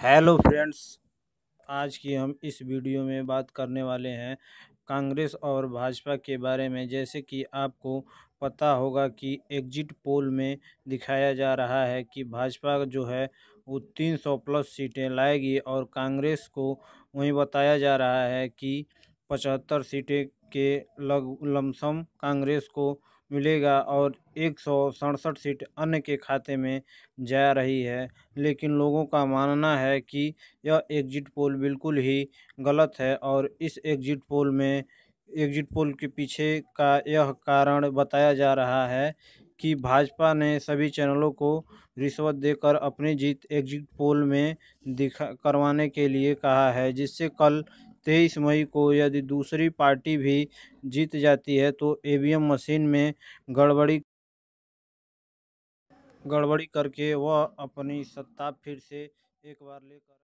hello friends आज की हम इस वीडियो में बात करने वाले हैं कांग्रेस और भाजपा के बारे में जैसे कि आपको पता होगा कि एग्जिट पोल में दिखाया जा रहा है कि भाजपा जो है वो 300 प्लस सीटें लाएगी और कांग्रेस को वहीं बताया जा रहा है कि पचहत्तर सीटें के लग लमसम कांग्रेस को मिलेगा और एक सौ सड़सठ सीट अन्य के खाते में जा रही है लेकिन लोगों का मानना है कि यह एग्जिट पोल बिल्कुल ही गलत है और इस एग्जिट पोल में एग्जिट पोल के पीछे का यह कारण बताया जा रहा है कि भाजपा ने सभी चैनलों को रिश्वत देकर अपनी जीत एग्जिट पोल में दिखा करवाने के लिए कहा है जिससे कल तेईस मई को यदि दूसरी पार्टी भी जीत जाती है तो ईवीएम मशीन में गड़बड़ी गड़बड़ी करके वह अपनी सत्ता फिर से एक बार लेकर